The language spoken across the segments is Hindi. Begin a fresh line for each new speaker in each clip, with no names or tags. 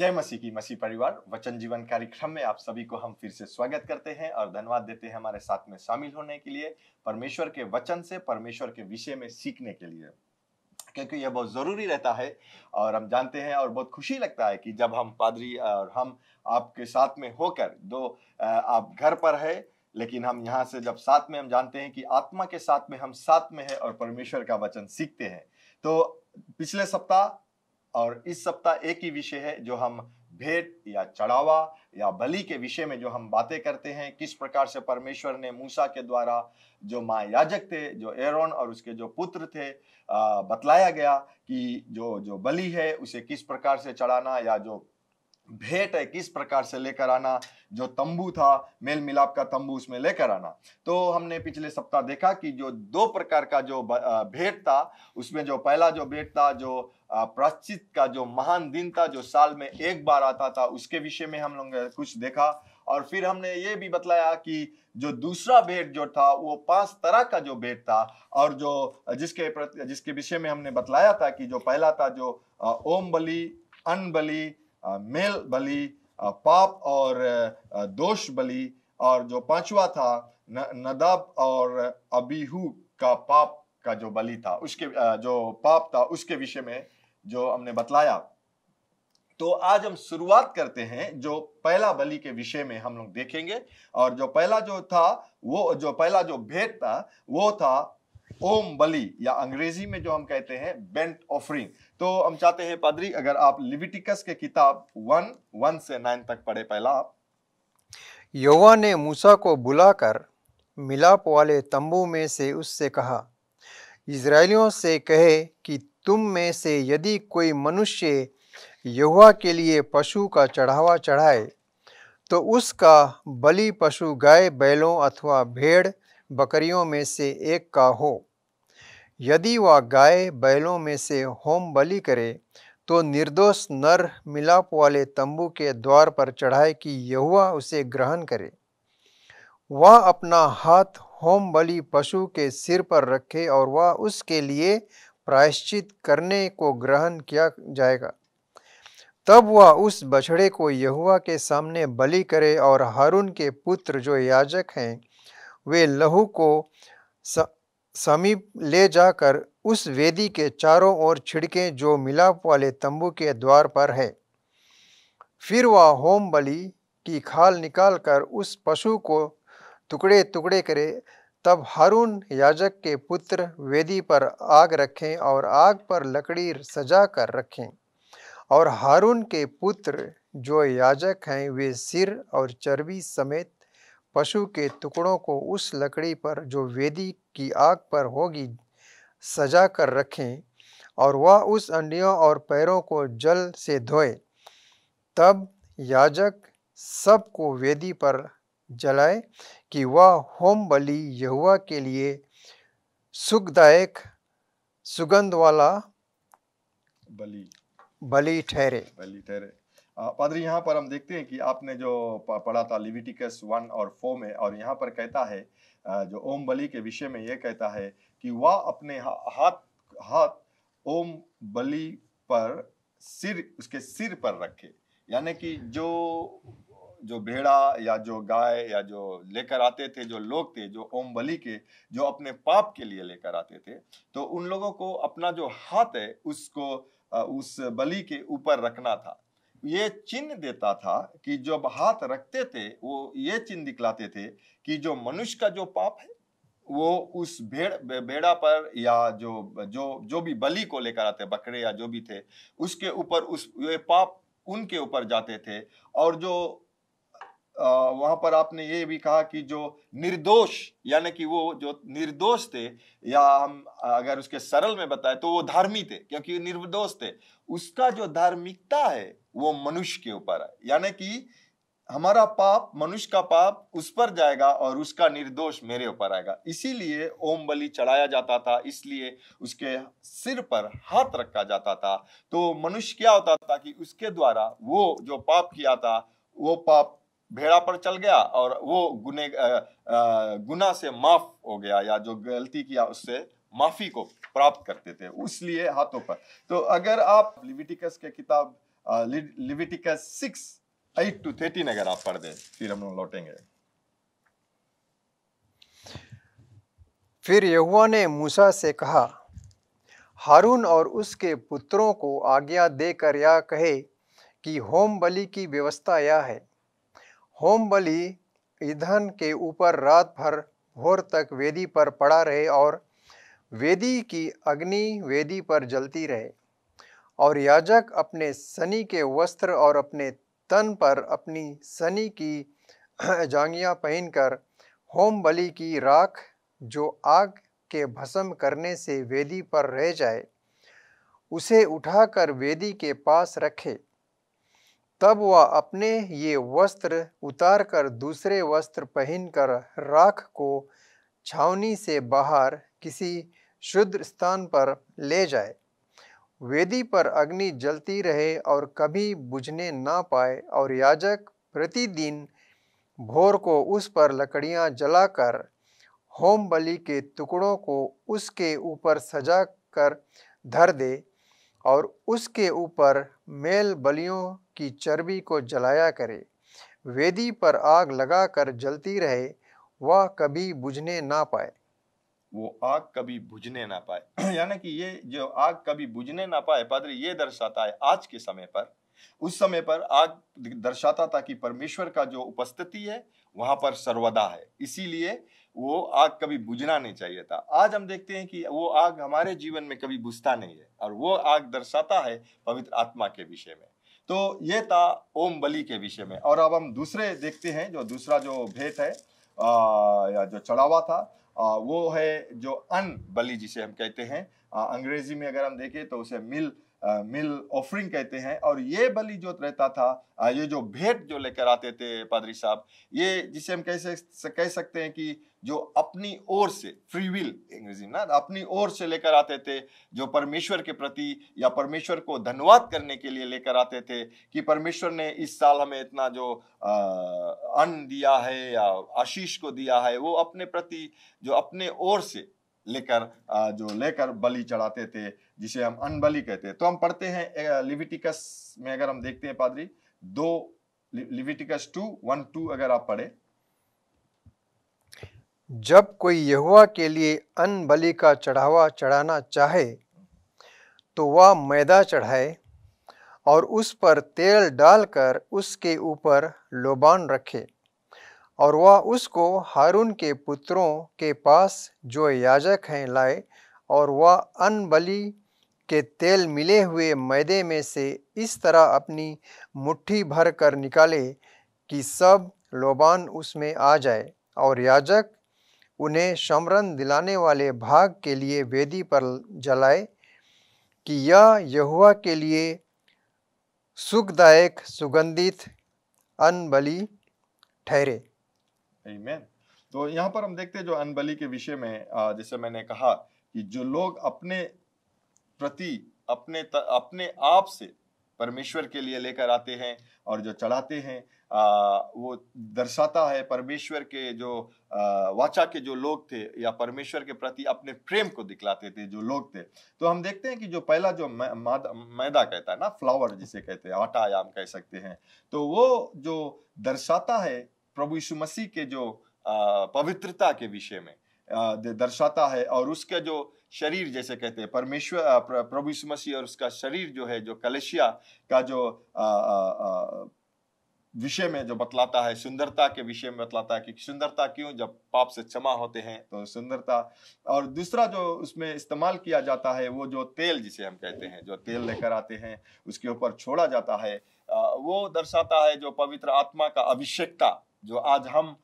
जय मसीह की मसीह परिवार वचन जीवन कार्यक्रम में आप सभी को हम फिर से स्वागत करते हैं और धन्यवाद देते हैं हमारे साथ में शामिल होने के लिए परमेश्वर के वचन से परमेश्वर के विषय में सीखने के लिए क्योंकि यह बहुत ज़रूरी रहता है और हम जानते हैं और बहुत खुशी लगता है कि जब हम पादरी और हम आपके साथ में होकर दो आप घर पर है लेकिन हम यहाँ से जब साथ में हम जानते हैं कि आत्मा के साथ में हम साथ में है और परमेश्वर का वचन सीखते हैं तो पिछले सप्ताह और इस सप्ताह एक ही विषय है जो हम भेंट या चढ़ावा या बलि के विषय में जो हम बातें करते हैं किस प्रकार से परमेश्वर ने मूसा के द्वारा जो माँ याजक थे जो एरोन और उसके जो पुत्र थे बतलाया गया कि जो जो बलि है उसे किस प्रकार से चढ़ाना या जो भेंट है किस प्रकार से लेकर आना जो तंबू था मेल मिलाप का तंबू उसमें लेकर आना तो हमने पिछले सप्ताह देखा कि जो दो प्रकार का जो भेंट था उसमें जो पहला जो भेंट था जो प्राश्चित का जो महान दिन था जो साल में एक बार आता था उसके विषय में हम लोग कुछ देखा और फिर हमने ये भी बतलाया कि जो दूसरा भेंट जो था वो पांच तरह का जो भेंट था और जो जिसके जिसके विषय में हमने बतलाया था कि जो पहला था जो ओम बलि अन बलि मेल बलि पाप और दोष बलि और जो पांचवा था न, नदाब और अबीहू का पाप का जो बलि था उसके जो पाप था उसके विषय में जो हमने बतलाया तो आज हम शुरुआत करते हैं जो पहला बलि के विषय में हम लोग देखेंगे और जो पहला जो था वो जो पहला जो भेद था वो था ओम बलि या अंग्रेजी में जो हम कहते हैं बेंट ऑफरिंग तो हम चाहते हैं पादरी अगर आप लिविटिकस के किताब वन वन से नाइन तक पढ़े पहला आप
योवा ने मूसा को बुलाकर मिलाप वाले तंबू में से उससे कहा इसराइलियों से कहे कि तुम में से यदि कोई मनुष्य युवा के लिए पशु का चढ़ावा चढ़ाए तो उसका बलि पशु गाय बैलों अथवा भेड़ बकरियों में से एक का हो यदि वह गाय बैलों में से होम बलि करे तो निर्दोष नर मिलाप वाले तंबू के द्वार पर चढ़ाए कि यहुआ उसे ग्रहण करे वह अपना हाथ होम बलि पशु के सिर पर रखे और वह उसके लिए प्रायश्चित करने को ग्रहण किया जाएगा तब वह उस बछड़े को यहुआ के सामने बलि करे और हारून के पुत्र जो याजक हैं वे लहू को समीप ले जाकर उस वेदी के चारों ओर छिड़के जो मिलाप वाले तंबू के द्वार पर है फिर वह होम बलि की खाल निकालकर उस पशु को टुकड़े टुकड़े करे तब हारून याजक के पुत्र वेदी पर आग रखें और आग पर लकड़ी सजा कर रखें और हारून के पुत्र जो याजक हैं वे सिर और चर्बी समेत पशु के टुकड़ों को उस लकड़ी पर जो वेदी की आग पर होगी सजा कर रखें और वह उस अंडियों और पैरों को जल से धोए तब याजक सब को वेदी पर जलाए कि वह होम बलि यहुआ के लिए सुखदायक सुगंध वाला बलि बलि ठहरे
बलि ठहरे पादरी यहाँ पर हम देखते हैं कि आपने जो पढ़ा था लिविटिकस वन और फोर में और यहाँ पर कहता है जो ओम बलि के विषय में यह कहता है कि वह अपने हाथ हाथ ओम बलि पर सिर उसके सिर पर रखे यानी कि जो जो भेड़ा या जो गाय या जो लेकर आते थे जो लोग थे जो ओम बलि के जो अपने पाप के लिए लेकर आते थे तो उन लोगों को अपना जो हाथ है उसको उस बलि के ऊपर रखना था ये चिन्ह देता था कि जब हाथ रखते थे वो ये चिन्ह दिखलाते थे कि जो मनुष्य का जो पाप है वो उस भेड़ भेड़ा पर या जो जो जो भी बलि को लेकर आते बकरे या जो भी थे उसके ऊपर उस ये पाप उनके ऊपर जाते थे और जो वहां पर आपने ये भी कहा कि जो निर्दोष यानी कि वो जो निर्दोष थे या हम अगर उसके सरल में बताए तो वो धार्मी थे क्योंकि निर्दोष थे उसका जो धार्मिकता है वो मनुष्य के ऊपर है यानी कि हमारा पाप मनुष्य का पाप उस पर जाएगा और उसका निर्दोष मेरे ऊपर आएगा इसीलिए ओम बलि चढ़ाया जाता था इसलिए उसके सिर पर हाथ रखा जाता था तो मनुष्य क्या होता था कि उसके द्वारा वो जो पाप किया था वो पाप भेड़ा पर चल गया और वो गुने गुना से माफ हो गया या जो गलती किया उससे माफी को प्राप्त करते थे उसलिए हाथों पर तो अगर आप लिविटिकस के किताब Leviticus six eight to thirteen अगर आप पढ़ दें फिर हम लोग लौटेंगे
फिर यहुआ ने मूसा से कहा हारून और उसके पुत्रों को आज्ञा देकर यह कहे कि होम बलि की व्यवस्था यह है होम बलि ईंधन के ऊपर रात भर भोर तक वेदी पर पड़ा रहे और वेदी की अग्नि वेदी पर जलती रहे और याजक अपने शनि के वस्त्र और अपने तन पर अपनी शनि की जांगियां पहनकर होम बलि की राख जो आग के भस्म करने से वेदी पर रह जाए उसे उठाकर वेदी के पास रखे तब वह अपने ये वस्त्र उतार कर दूसरे वस्त्र पहनकर राख को छावनी से बाहर किसी शुद्ध स्थान पर ले जाए वेदी पर अग्नि जलती रहे और कभी बुझने ना पाए और याजक प्रतिदिन भोर को उस पर लकड़ियां जलाकर होम बलि के टुकड़ों को उसके ऊपर सजा कर धर दे और उसके ऊपर मेल बलियों की चर्बी को जलाया करे वेदी पर आग लगाकर जलती रहे वह कभी बुझने ना पाए वो
आग कभी बुझने ना पाए यानी कि ये जो आग कभी बुझने ना पाए पादरी ये दर्शाता है आज के समय पर उस समय पर आग दर्शाता था कि परमेश्वर का जो उपस्थिति है वहां पर सर्वदा है इसीलिए वो आग कभी बुझना नहीं चाहिए था आज हम देखते हैं कि वो आग हमारे जीवन में कभी बुझता नहीं है और वो आग दर्शाता है पवित्र आत्मा के विषय में तो ये था ओम बलि के विषय में और अब हम दूसरे देखते हैं जो दूसरा जो भेद है आ, या जो चढ़ावा था आ, वो है जो अन बलि जिसे हम कहते हैं आ, अंग्रेजी में अगर हम देखें तो उसे मिल मिल ऑफरिंग कहते हैं और ये बलि जो रहता था ये जो भेंट जो लेकर आते थे पादरी साहब ये जिसे हम कह कह सकते हैं कि जो अपनी ओर से फ्री विल अंग्रेजी ना अपनी ओर से लेकर आते थे जो परमेश्वर के प्रति या परमेश्वर को धन्यवाद करने के लिए लेकर आते थे कि परमेश्वर ने इस साल हमें इतना जो अन्न दिया है या आशीष को दिया है वो अपने प्रति जो अपने ओर से लेकर जो लेकर बलि चढ़ाते थे जिसे हम अनबली कहते हैं तो हम पढ़ते हैं लिविटिकस में अगर हम देखते हैं पादरी दो लिविटिकस टू वन टू अगर आप पढ़े
जब कोई यहुआ के लिए अन बलि का चढ़ावा चढ़ाना चाहे तो वह मैदा चढ़ाए और उस पर तेल डालकर उसके ऊपर लोबान रखे और वह उसको हारून के पुत्रों के पास जो याजक हैं लाए और वह अनबली के तेल मिले हुए मैदे में से इस तरह अपनी मुट्ठी भर कर निकाले कि सब लोबान उसमें आ जाए और याजक उन्हें शमरन दिलाने वाले भाग के लिए वेदी पर जलाए कि यह यहुआ के लिए सुखदायक सुगंधित अनबली ठहरे
Amen. तो यहाँ पर हम देखते हैं जो अनबली के विषय में जैसे मैंने कहा कि जो लोग अपने प्रति अपने त, अपने आप से परमेश्वर के लिए लेकर आते हैं और जो चढ़ाते हैं आ, वो दर्शाता है परमेश्वर के जो आ, वाचा के जो लोग थे या परमेश्वर के प्रति अपने प्रेम को दिखलाते थे जो लोग थे तो हम देखते हैं कि जो पहला जो मैदा मैदा कहता है ना फ्लावर जिसे कहते हैं आटा या हम कह सकते हैं तो वो जो दर्शाता है प्रभु यीशु मसीह के जो पवित्रता के विषय में दर्शाता है और उसका जो शरीर जैसे कहते हैं परमेश्वर प्रभु यीशु मसीह और उसका शरीर जो है जो कलेशिया का जो विषय में जो बतलाता है सुंदरता के विषय में बतलाता है कि सुंदरता क्यों जब पाप से क्षमा होते हैं तो सुंदरता और दूसरा जो उसमें इस्तेमाल किया जाता है वो जो तेल जिसे हम कहते हैं जो तेल लेकर आते हैं उसके ऊपर छोड़ा जाता है वो दर्शाता है जो पवित्र आत्मा का अभिषेकता जो आज हम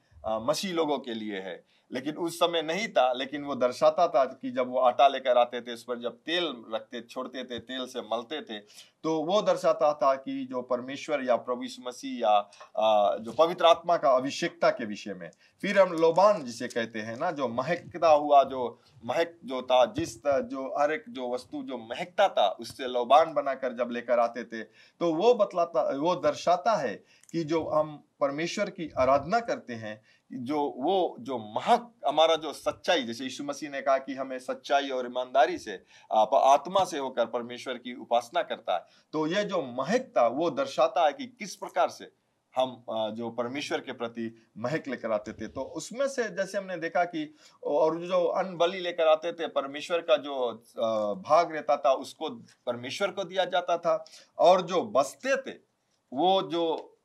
मसीह लोगों के लिए है लेकिन उस समय नहीं था लेकिन वो दर्शाता था कि जब वो आटा लेकर आते थे उस पर जब तेल रखते छोड़ते थे तेल से मलते थे तो वो दर्शाता था कि जो परमेश्वर या प्रभु मसीह या जो पवित्र आत्मा का अभिषेकता के विषय में फिर हम लोबान जिसे कहते हैं ना जो महकता हुआ जो महक जो था जिस था, जो हर एक जो वस्तु जो महकता था उससे लोबान बनाकर जब लेकर आते थे तो वो बतलाता वो दर्शाता है कि जो हम परमेश्वर की आराधना करते हैं जो वो जो महक हमारा जो सच्चाई जैसे यीशु मसीह ने कहा कि हमें सच्चाई और ईमानदारी से आप आत्मा से होकर परमेश्वर की उपासना करता है तो ये जो महक वो दर्शाता है कि किस प्रकार से हम जो परमेश्वर के प्रति महक लेकर आते थे तो उसमें से जैसे हमने देखा कि और जो अन्न बलि लेकर आते थे परमेश्वर का जो भाग रहता था उसको परमेश्वर को दिया जाता था और जो बसते थे वो जो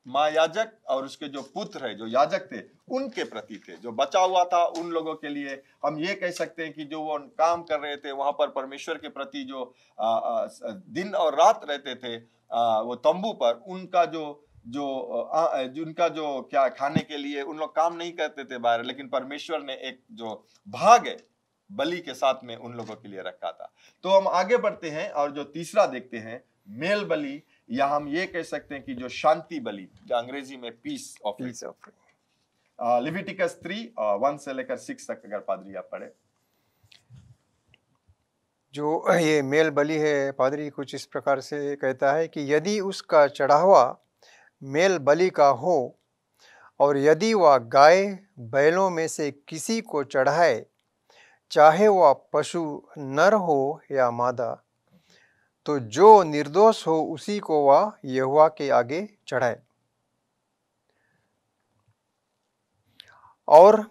माँ याजक और उसके जो पुत्र है जो याजक थे उनके प्रति थे जो बचा हुआ था उन लोगों के लिए हम ये कह सकते हैं कि जो वो काम कर रहे थे वहां पर परमेश्वर के प्रति जो आ, आ, दिन और रात रहते थे आ, वो तंबू पर उनका जो जो उनका जो क्या खाने के लिए उन लोग काम नहीं करते थे बाहर लेकिन परमेश्वर ने एक जो भाग है बलि के साथ में उन लोगों के लिए रखा था तो हम आगे बढ़ते हैं और जो तीसरा देखते हैं मेल बली या हम ये कह सकते हैं कि जो शांति बलि जो अंग्रेजी में peace offering Leviticus three one से लेकर सिक्स तक अगर पादरी आप पढ़े
जो ये मेल बलि है पादरी कुछ इस प्रकार से कहता है कि यदि उसका चढ़ावा मेल बलि का हो और यदि वह गाय बैलों में से किसी को चढ़ाए चाहे वह पशु नर हो या मादा तो जो निर्दोष हो उसी को वह यहुआ के आगे चढ़ाए और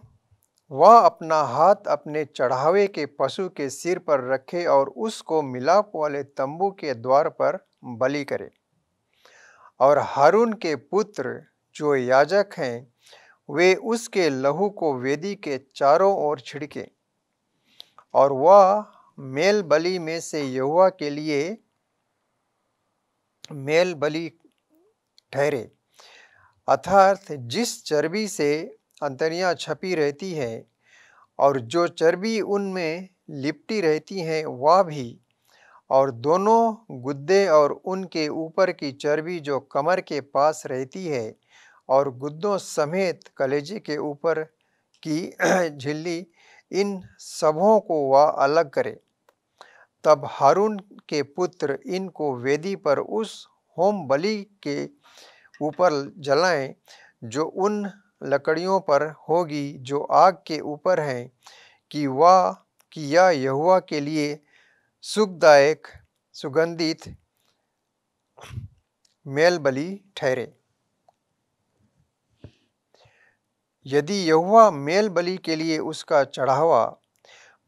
वह अपना हाथ अपने चढ़ावे के पशु के सिर पर रखे और उसको मिलाप वाले तंबू के द्वार पर बलि करे और हारून के पुत्र जो याजक हैं वे उसके लहू को वेदी के चारों ओर छिड़के और वह मेल बलि में से यहुआ के लिए मेल बलि ठहरे अर्थात जिस चर्बी से अंतरियाँ छपी रहती हैं और जो चर्बी उनमें लिपटी रहती हैं वह भी और दोनों गुद्दे और उनके ऊपर की चर्बी जो कमर के पास रहती है और गुद्दों समेत कलेजे के ऊपर की झिल्ली इन सबों को वह अलग करे तब हारून के पुत्र इनको वेदी पर उस होम बलि के ऊपर जलाएं जो उन लकड़ियों पर होगी जो आग के ऊपर हैं कि वह कि यह यहुआ के लिए सुखदायक सुगंधित मेल बलि ठहरे यदि यहुआ मेल बलि के लिए उसका चढ़ावा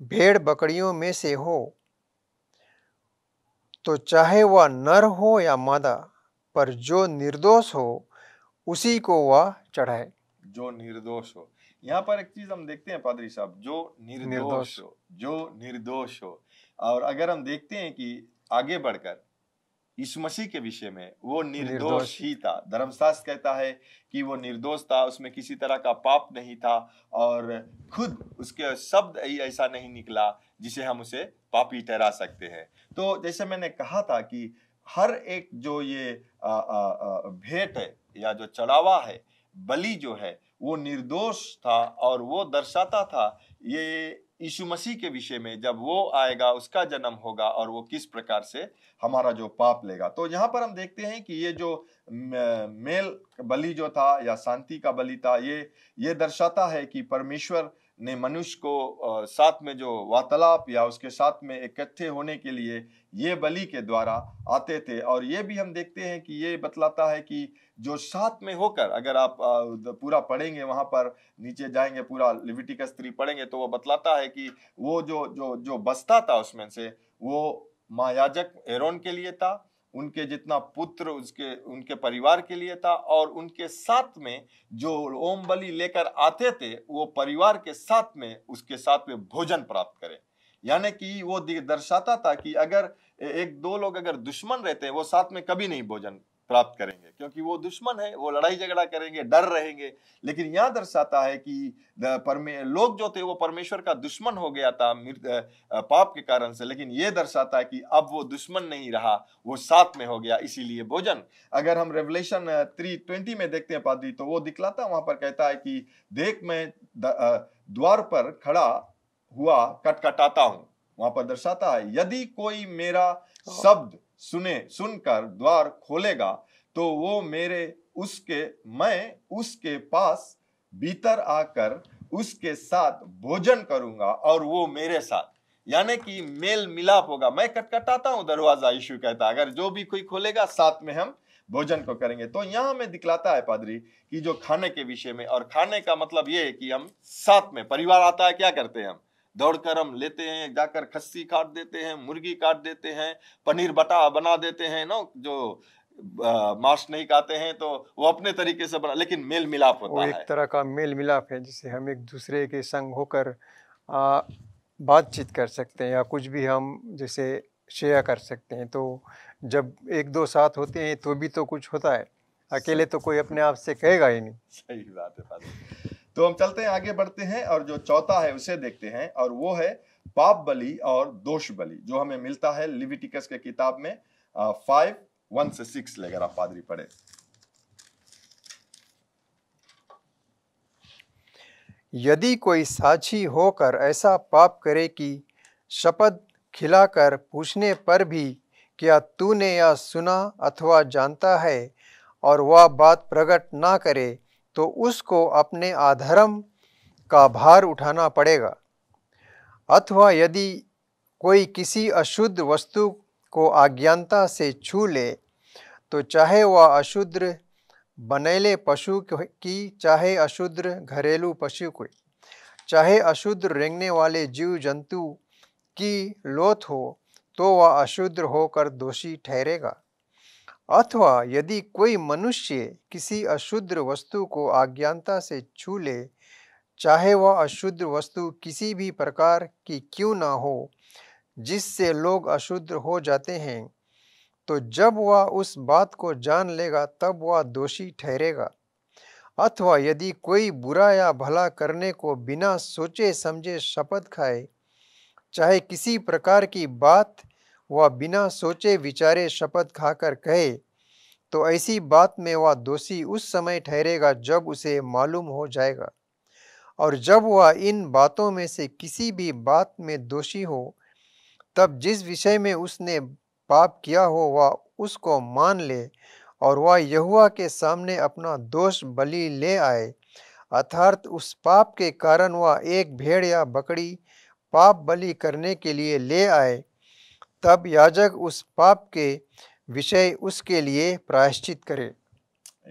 भेड़ बकरियों में से हो तो चाहे वह नर हो या मादा पर जो निर्दोष हो उसी को वह चढ़ाए
जो निर्दोष हो यहाँ पर एक चीज हम देखते हैं पादरी साहब जो निर्दोष, हो जो निर्दोष हो और अगर हम देखते हैं कि आगे बढ़कर यीशु मसीह के विषय में वो निर्दोष ही था धर्मशास्त्र कहता है कि वो निर्दोष था उसमें किसी तरह का पाप नहीं था और खुद उसके शब्द ऐसा नहीं निकला जिसे हम उसे पापी ठहरा सकते हैं तो जैसे मैंने कहा था कि हर एक जो ये भेंट है या जो चढ़ावा है बलि जो है वो निर्दोष था और वो दर्शाता था ये यीशु मसीह के विषय में जब वो आएगा उसका जन्म होगा और वो किस प्रकार से हमारा जो पाप लेगा तो यहाँ पर हम देखते हैं कि ये जो मेल बलि जो था या शांति का बलि था ये ये दर्शाता है कि परमेश्वर ने मनुष्य को साथ में जो वार्तालाप या उसके साथ में इकट्ठे होने के लिए ये बलि के द्वारा आते थे और ये भी हम देखते हैं कि ये बतलाता है कि जो साथ में होकर अगर आप पूरा पढ़ेंगे वहाँ पर नीचे जाएंगे पूरा लिविटिकस स्त्री पढ़ेंगे तो वो बतलाता है कि वो जो जो जो बसता था उसमें से वो महायाजक एरोन के लिए था उनके जितना पुत्र उसके उनके परिवार के लिए था और उनके साथ में जो ओम बलि लेकर आते थे वो परिवार के साथ में उसके साथ में भोजन प्राप्त करें यानी कि वो दर्शाता था कि अगर एक दो लोग अगर दुश्मन रहते हैं वो साथ में कभी नहीं भोजन प्राप्त करेंगे क्योंकि वो दुश्मन है वो लड़ाई झगड़ा करेंगे डर रहेंगे लेकिन यहां दर्शाता है कि परमे लोग जो थे वो परमेश्वर का दुश्मन हो गया था पाप के कारण से लेकिन ये दर्शाता है कि अब वो दुश्मन नहीं रहा वो साथ में हो गया इसीलिए भोजन अगर हम रेवलेशन थ्री ट्वेंटी में देखते हैं पादरी तो वो दिखलाता वहां पर कहता है कि देख मैं द्वार पर खड़ा हुआ कटकटाता हूं वहां पर दर्शाता है यदि कोई मेरा हाँ। शब्द सुने सुनकर द्वार खोलेगा तो वो मेरे उसके मैं उसके पास भीतर आकर उसके साथ भोजन करूंगा और वो मेरे साथ यानी कि मेल मिलाप होगा मैं कटकटाता हूं दरवाजा यीशु कहता अगर जो भी कोई खोलेगा साथ में हम भोजन को करेंगे तो यहां में दिखलाता है पादरी कि जो खाने के विषय में और खाने का मतलब ये है कि हम साथ में परिवार आता है क्या करते हैं हम दौड़कर हम लेते हैं जाकर खस्सी काट देते हैं मुर्गी काट देते हैं पनीर बटा बना देते हैं ना जो मांस नहीं खाते हैं तो वो अपने तरीके से बना लेकिन मेल मिलाप होता है एक
तरह का मेल मिलाप है जिसे हम एक दूसरे के संग होकर बातचीत कर सकते हैं या कुछ भी हम जैसे शेयर कर सकते हैं तो जब एक दो साथ होते हैं तो भी तो कुछ होता है अकेले तो कोई अपने आप से कहेगा ही नहीं
सही बात है
तो हम चलते हैं आगे बढ़ते हैं और
जो चौथा है उसे देखते हैं और वो है पाप बलि और दोष बलि जो हमें मिलता है लिविटिकस के किताब में फाइव वन से सिक्स लेकर आप पादरी पढ़े
यदि कोई साक्षी होकर ऐसा पाप करे कि शपथ खिलाकर पूछने पर भी क्या तूने यह सुना अथवा जानता है और वह बात प्रकट ना करे तो उसको अपने अधर्म का भार उठाना पड़ेगा अथवा यदि कोई किसी अशुद्ध वस्तु को अज्ञानता से छू ले तो चाहे वह अशुद्ध बनेले पशु की चाहे अशुद्ध घरेलू पशु की चाहे अशुद्ध रेंगने वाले जीव जंतु की लोथ हो तो वह अशुद्ध होकर दोषी ठहरेगा अथवा यदि कोई मनुष्य किसी अशुद्ध वस्तु को आज्ञानता से छू ले चाहे वह अशुद्ध वस्तु किसी भी प्रकार की क्यों ना हो जिससे लोग अशुद्ध हो जाते हैं तो जब वह उस बात को जान लेगा तब वह दोषी ठहरेगा अथवा यदि कोई बुरा या भला करने को बिना सोचे समझे शपथ खाए चाहे किसी प्रकार की बात वह बिना सोचे विचारे शपथ खाकर कहे तो ऐसी बात में वह दोषी उस समय ठहरेगा जब उसे मालूम हो जाएगा और जब वह इन बातों में से किसी भी बात में दोषी हो तब जिस विषय में उसने पाप किया हो वह उसको मान ले और वह यहुआ के सामने अपना दोष बलि ले आए अर्थात उस पाप के कारण वह एक भेड़ या बकरी पाप बलि करने के लिए ले आए तब याजक उस पाप के विषय उसके लिए प्रायश्चित करे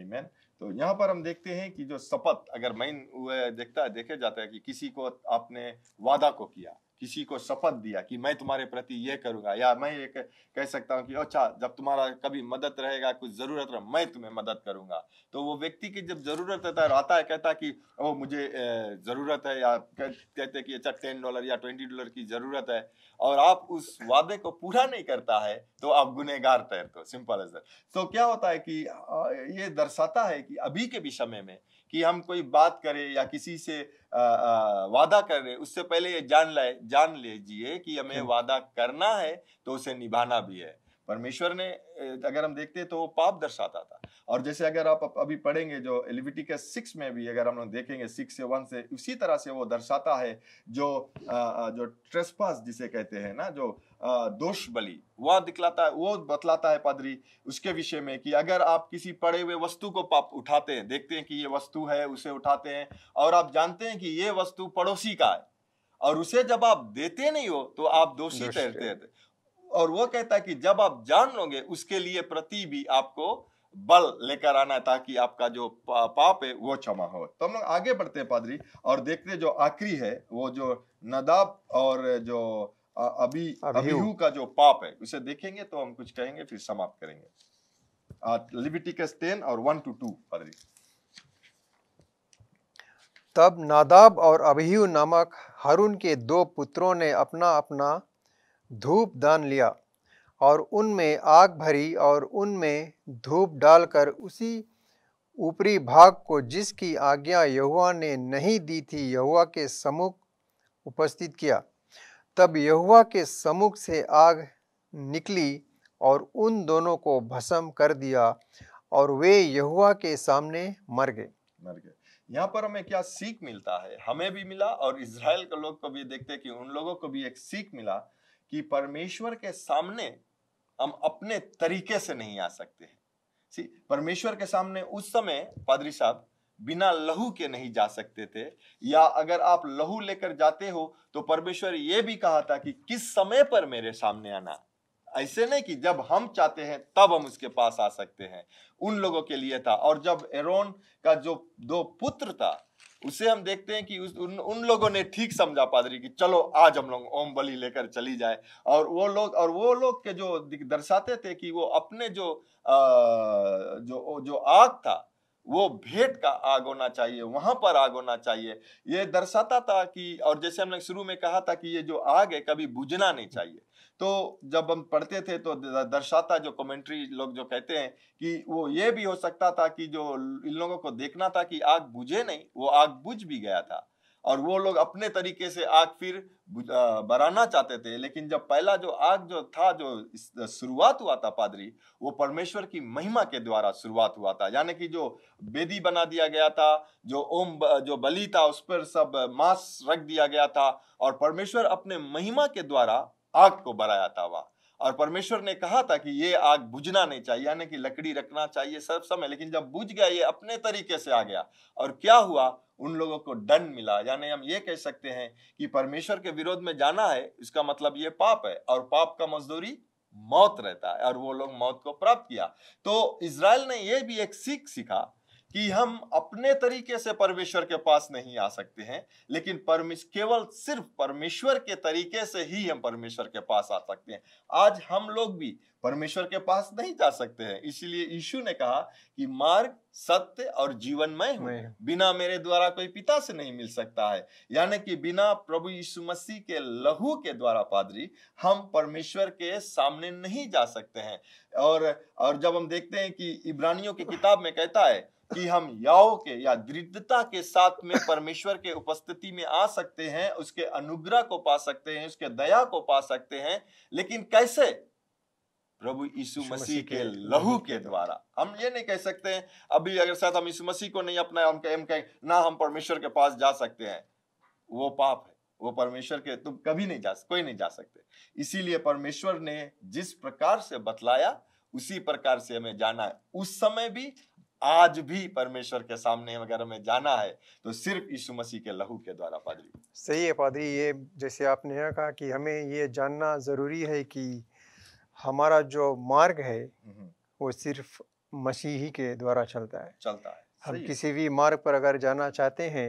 Amen. तो यहाँ पर हम देखते हैं कि जो शपथ अगर मैं देखता है देखे जाता है कि किसी को आपने वादा को किया किसी को शपथ दिया कि मैं तुम्हारे प्रति ये करूंगा या मैं ये कह सकता हूँ कि अच्छा जब तुम्हारा कभी मदद रहेगा कुछ जरूरत रहे मैं तुम्हें मदद करूंगा तो वो व्यक्ति की जब जरूरत रहता है आता है कहता कि ओ मुझे जरूरत है या कहते कि अच्छा टेन डॉलर या ट्वेंटी डॉलर की जरूरत है और आप उस वादे को पूरा नहीं करता है तो आप गुनेगार तैर तो सिंपल एज तो क्या होता है कि ये दर्शाता है कि अभी के भी समय में कि हम कोई बात करें या किसी से वादा कर रहे उससे पहले ये जान लाए जान लीजिए कि हमें हम्म। वादा करना है तो उसे निभाना भी है परमेश्वर ने अगर हम देखते तो वो पाप दर्शाता था और जैसे अगर आप अभी पढ़ेंगे जो एलिविटी के सिक्स में भी अगर हम लोग देखेंगे सिक्स से वन से उसी तरह से वो दर्शाता है जो आ, जो ट्रेसपास जिसे कहते हैं ना जो आ, दोष बलि वह दिखलाता है वो बतलाता है पादरी उसके विषय में कि अगर आप किसी पड़े हुए वस्तु को पाप उठाते हैं देखते हैं कि ये वस्तु है उसे उठाते हैं और आप जानते हैं कि ये वस्तु पड़ोसी का है और उसे जब आप देते नहीं हो तो आप दोषी ठहरते हैं और वो कहता है कि जब आप जान लोगे उसके लिए प्रति भी आपको बल लेकर आना है ताकि आपका जो पाप है वो क्षमा हो तो हम लोग आगे बढ़ते हैं पादरी और देखते जो आखिरी है वो जो नदाब और जो अभी अभिहू का जो पाप है उसे देखेंगे तो हम कुछ कहेंगे फिर समाप्त करेंगे के स्टेन और वन टू टू पादरी
तब नादाब और अभियु नामक हारून के दो पुत्रों ने अपना अपना धूप दान लिया और उनमें आग भरी और उनमें धूप डालकर उसी ऊपरी भाग को जिसकी आज्ञा यहुआ ने नहीं दी थी यहुआ के सम्मुख उपस्थित किया तब यहुआ के सम्मुख से आग निकली और उन दोनों को भस्म कर दिया और वे यहुआ के सामने मर गए मर गए
यहाँ पर हमें क्या सीख मिलता है हमें भी मिला और इसराइल के लोग को भी देखते कि उन लोगों को भी एक सीख मिला कि परमेश्वर के सामने हम अपने तरीके से नहीं आ सकते हैं सी परमेश्वर के सामने उस समय पादरी साहब बिना लहू के नहीं जा सकते थे या अगर आप लहू लेकर जाते हो तो परमेश्वर यह भी कहा था कि किस समय पर मेरे सामने आना ऐसे नहीं कि जब हम चाहते हैं तब हम उसके पास आ सकते हैं उन लोगों के लिए था और जब एरोन का जो दो पुत्र था उसे हम देखते हैं कि उस उन, उन लोगों ने ठीक समझा पादरी की चलो आज हम लोग ओम बलि लेकर चली जाए और वो लोग और वो लोग के जो दर्शाते थे कि वो अपने जो आ, जो जो आग था वो भेंट का आग होना चाहिए वहां पर आग होना चाहिए ये दर्शाता था कि और जैसे हमने शुरू में कहा था कि ये जो आग है कभी बुझना नहीं चाहिए तो जब हम पढ़ते थे तो दर्शाता जो कमेंट्री लोग जो कहते हैं कि वो ये भी हो सकता था कि जो इन लोगों को देखना था कि आग बुझे नहीं वो आग बुझ भी गया था और वो लोग अपने तरीके से आग फिर बराना चाहते थे लेकिन जब पहला जो आग जो था जो शुरुआत हुआ था पादरी वो परमेश्वर की महिमा के द्वारा शुरुआत हुआ था यानी कि जो बेदी बना दिया गया था जो ओम जो बलि था उस पर सब मांस रख दिया गया था और परमेश्वर अपने महिमा के द्वारा आग को बराया तावा और परमेश्वर ने कहा था कि ये आग बुझना नहीं चाहिए यानी कि लकड़ी रखना चाहिए सब समय लेकिन जब बुझ गया ये अपने तरीके से आ गया और क्या हुआ उन लोगों को दंड मिला यानी हम ये कह सकते हैं कि परमेश्वर के विरोध में जाना है इसका मतलब ये पाप है और पाप का मजदूरी मौत रहता है और वो लोग मौत को प्राप्त किया तो इसराइल ने यह भी एक सीख सीखा कि हम अपने तरीके से परमेश्वर के पास नहीं आ सकते हैं लेकिन परमेश केवल सिर्फ परमेश्वर के तरीके से ही हम परमेश्वर के पास आ सकते हैं आज हम लोग भी परमेश्वर के पास नहीं जा सकते हैं इसलिए यीशु ने कहा कि मार्ग सत्य और जीवनमय हूँ बिना मेरे द्वारा कोई पिता से नहीं मिल सकता है यानी कि बिना प्रभु यीशु मसीह के लहू के द्वारा पादरी हम परमेश्वर के सामने नहीं जा सकते हैं और और जब हम देखते हैं कि इब्रानियों की किताब में कहता है कि हम याओ के या दृढ़ता के साथ में परमेश्वर के उपस्थिति में आ सकते हैं उसके अनुग्रह को पा सकते हैं उसके दया को पा सकते हैं लेकिन कैसे प्रभु यीशु मसीह के लहू के द्वारा हम ये नहीं कह सकते हैं अभी अगर शायद हम यीशु मसीह को नहीं अपना हम कहें कहें ना हम परमेश्वर के पास जा सकते हैं वो पाप है वो परमेश्वर के तुम कभी नहीं जा कोई नहीं जा सकते इसीलिए परमेश्वर ने जिस प्रकार से बतलाया उसी प्रकार से हमें जाना है उस समय भी आज भी परमेश्वर के सामने वगैरह में जाना है तो सिर्फ यीशु मसीह के लहू के द्वारा पादरी
सही है पादरी ये जैसे आपने यह कहा कि हमें ये जानना ज़रूरी है कि हमारा जो मार्ग है हम्म। वो सिर्फ मसीही के द्वारा चलता है चलता है हम किसी भी मार्ग पर अगर जाना चाहते हैं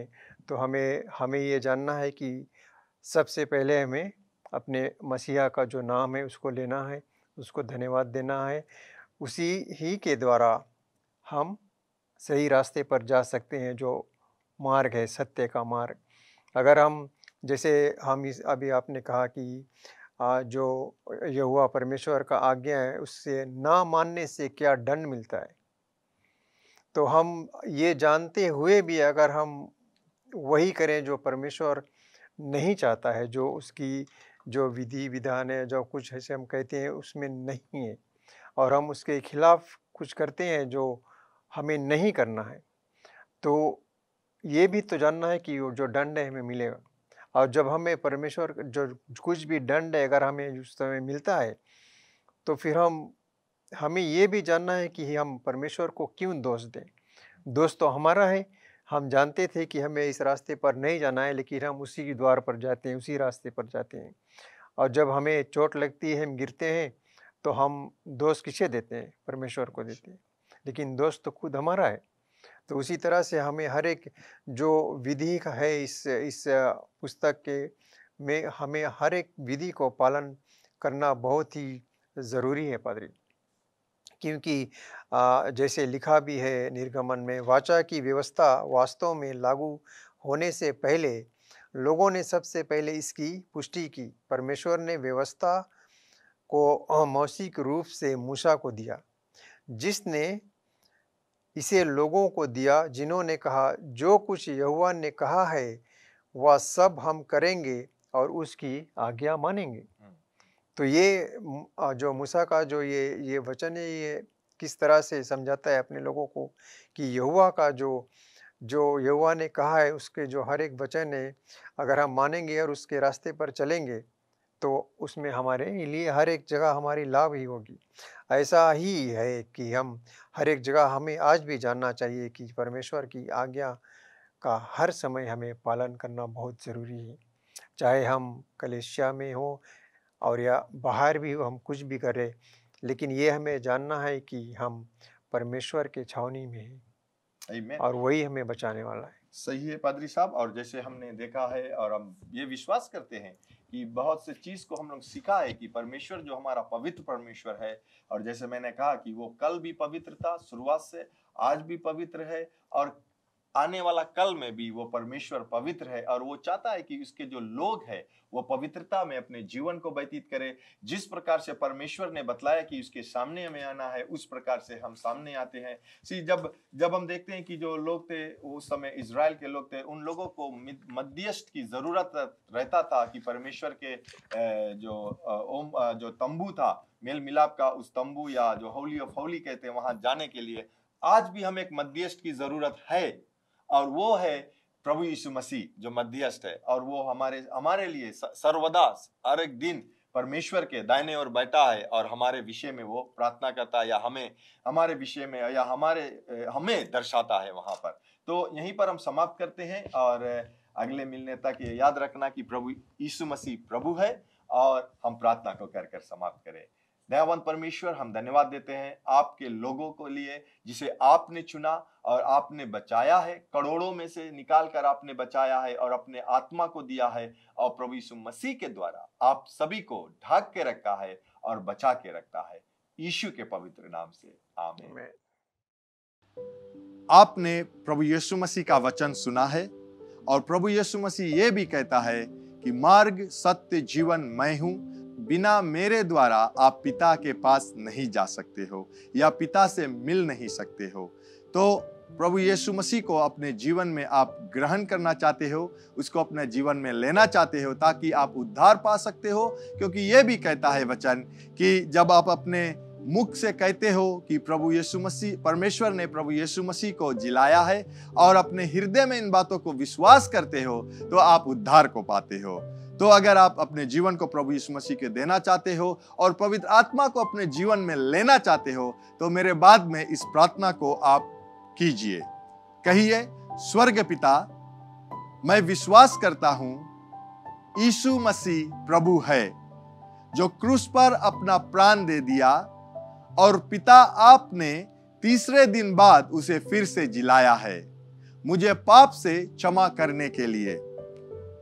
तो हमें हमें ये जानना है कि सबसे पहले हमें अपने मसीहा का जो नाम है उसको लेना है उसको धन्यवाद देना है उसी ही के द्वारा हम सही रास्ते पर जा सकते हैं जो मार्ग है सत्य का मार्ग अगर हम जैसे हम इस अभी आपने कहा कि जो हुआ परमेश्वर का आज्ञा है उससे ना मानने से क्या दंड मिलता है तो हम ये जानते हुए भी अगर हम वही करें जो परमेश्वर नहीं चाहता है जो उसकी जो विधि विधान है जो कुछ ऐसे हम कहते हैं उसमें नहीं है और हम उसके खिलाफ कुछ करते हैं जो हमें नहीं करना है तो ये भी तो जानना है कि जो दंड है हमें मिलेगा और जब हमें परमेश्वर जो कुछ भी दंड है अगर हमें उस समय मिलता है तो फिर हम हमें ये भी जानना है कि हम परमेश्वर को क्यों दोष दें दोष तो हमारा है हम जानते थे कि हमें इस रास्ते पर नहीं जाना है लेकिन हम उसी के द्वार पर जाते हैं उसी रास्ते पर जाते हैं और जब हमें चोट लगती है हम गिरते हैं तो हम दोष किसे देते हैं परमेश्वर को देते हैं लेकिन दोष तो खुद हमारा है तो उसी तरह से हमें हर एक जो विधि है इस इस पुस्तक के में हमें हर एक विधि को पालन करना बहुत ही ज़रूरी है पादरी क्योंकि जैसे लिखा भी है निर्गमन में वाचा की व्यवस्था वास्तव में लागू होने से पहले लोगों ने सबसे पहले इसकी पुष्टि की परमेश्वर ने व्यवस्था को मौसिक रूप से मूसा को दिया जिसने इसे लोगों को दिया जिन्होंने कहा जो कुछ यहुआ ने कहा है वह सब हम करेंगे और उसकी आज्ञा मानेंगे हम्म। तो ये जो मूसा का जो ये ये वचन है ये किस तरह से समझाता है अपने लोगों को कि यहुआ का जो जो यहुआ ने कहा है उसके जो हर एक वचन है अगर हम मानेंगे और उसके रास्ते पर चलेंगे तो उसमें हमारे लिए हर एक जगह हमारी लाभ ही होगी ऐसा ही है कि हम हर एक जगह हमें आज भी जानना चाहिए कि परमेश्वर की आज्ञा का हर समय हमें पालन करना बहुत ज़रूरी है चाहे हम कलेशिया में हो और या बाहर भी हो हम कुछ भी करें लेकिन ये हमें जानना है कि हम परमेश्वर के छावनी में
हैं और
वही हमें बचाने वाला है
सही है पादरी साहब और जैसे हमने देखा है और हम ये विश्वास करते हैं कि बहुत से चीज़ को हम लोग सिखाए कि परमेश्वर जो हमारा पवित्र परमेश्वर है और जैसे मैंने कहा कि वो कल भी पवित्र था शुरुआत से आज भी पवित्र है और आने वाला कल में भी वो परमेश्वर पवित्र है और वो चाहता है कि उसके जो लोग है वो पवित्रता में अपने जीवन को व्यतीत करे जिस प्रकार से परमेश्वर ने बतलाया कि उसके सामने हमें आना है उस प्रकार से हम सामने आते हैं सी जब जब हम देखते हैं कि जो लोग थे उस समय इसराइल के लोग थे उन लोगों को मध्यस्थ की जरूरत रहता था कि परमेश्वर के जो ओम जो तंबू था मेल मिलाप का उस तंबू या जो होली ऑफ होली कहते हैं वहां जाने के लिए आज भी हम एक मध्यस्थ की जरूरत है और वो है प्रभु यीशु मसीह जो मध्यस्थ है और वो हमारे हमारे लिए सर्वदा हर एक दिन परमेश्वर के दाहिने और बैठा है और हमारे विषय में वो प्रार्थना करता है या हमें हमारे विषय में या हमारे हमें दर्शाता है वहां पर तो यहीं पर हम समाप्त करते हैं और अगले मिलने तक ये याद रखना कि प्रभु यीशु मसीह प्रभु है और हम प्रार्थना को कर कर समाप्त करें दयावान परमेश्वर हम धन्यवाद देते हैं आपके लोगों को लिए जिसे आपने चुना और आपने बचाया है करोड़ों में से निकाल कर आपने बचाया है और अपने आत्मा को दिया है और प्रभु यीशु मसीह के द्वारा आप सभी को ढाक के रखा है और बचा के रखता है यीशु के पवित्र नाम से आमीन आपने प्रभु यीशु मसीह का वचन सुना है और प्रभु यीशु मसीह ये भी कहता है कि मार्ग सत्य जीवन मैं हूं बिना मेरे द्वारा आप पिता के पास नहीं जा सकते हो या पिता से मिल नहीं सकते हो तो प्रभु यीशु मसीह को अपने जीवन में आप ग्रहण करना चाहते हो उसको अपने जीवन में लेना चाहते हो ताकि आप उद्धार पा सकते हो क्योंकि ये भी कहता है वचन कि जब आप अपने मुख से कहते हो कि प्रभु यीशु मसीह परमेश्वर ने प्रभु यीशु मसीह को जिलाया है और अपने हृदय में इन बातों को विश्वास करते हो तो आप उद्धार को पाते हो तो अगर आप अपने जीवन को प्रभु यीशु मसीह के देना चाहते हो और पवित्र आत्मा को अपने जीवन में लेना चाहते हो तो मेरे बाद में इस प्रार्थना को आप कीजिए कहिए स्वर्ग पिता मैं विश्वास करता हूं यीशु मसीह प्रभु है जो क्रूस पर अपना प्राण दे दिया और पिता आपने तीसरे दिन बाद उसे फिर से जिलाया है मुझे पाप से क्षमा करने के लिए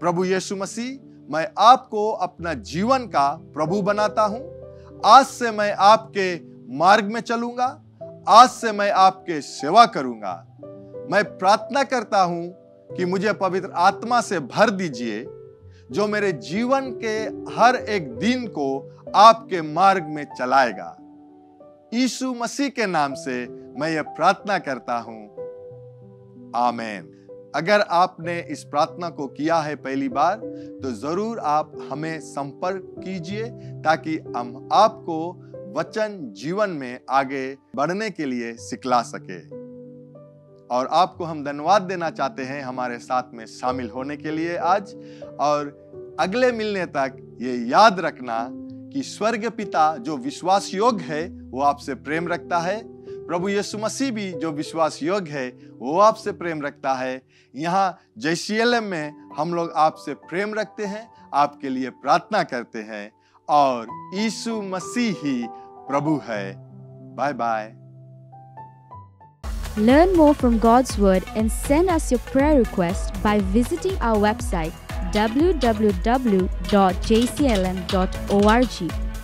प्रभु यीशु मसीह मैं आपको अपना जीवन का प्रभु बनाता हूं आज से मैं आपके मार्ग में चलूंगा आज से मैं आपके सेवा करूंगा मैं प्रार्थना करता हूं कि मुझे पवित्र आत्मा से भर दीजिए जो मेरे जीवन के हर एक दिन को आपके मार्ग में चलाएगा यीशु मसीह के नाम से मैं यह प्रार्थना करता हूं आमेन अगर आपने इस प्रार्थना को किया है पहली बार तो जरूर आप हमें संपर्क कीजिए ताकि हम आपको वचन जीवन में आगे बढ़ने के लिए सिखला सके और आपको हम धन्यवाद देना चाहते हैं हमारे साथ में शामिल होने के लिए आज और अगले मिलने तक ये याद रखना कि स्वर्ग पिता जो विश्वास योग्य है वो आपसे प्रेम रखता है प्रभु यीशु मसीह भी जो विश्वास योग्य है वो आपसे प्रेम रखता है यहाँ जैसीएलएम में हम लोग आपसे प्रेम रखते हैं आपके लिए प्रार्थना करते हैं और यीशु मसीह ही प्रभु है bye bye
Learn more from God's Word and send us your prayer request by visiting our website www.jclm.org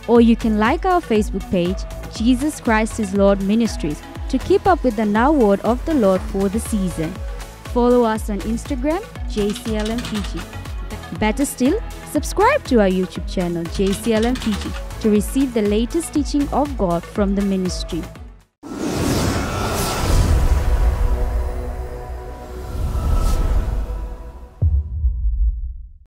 or you can like our Facebook page Jesus Christ is Lord Ministries to keep up with the now word of the Lord for the season. Follow us on Instagram, JCLM Fiji. Better still, subscribe to our YouTube channel, JCLM Fiji, to receive the latest teaching of God from the ministry.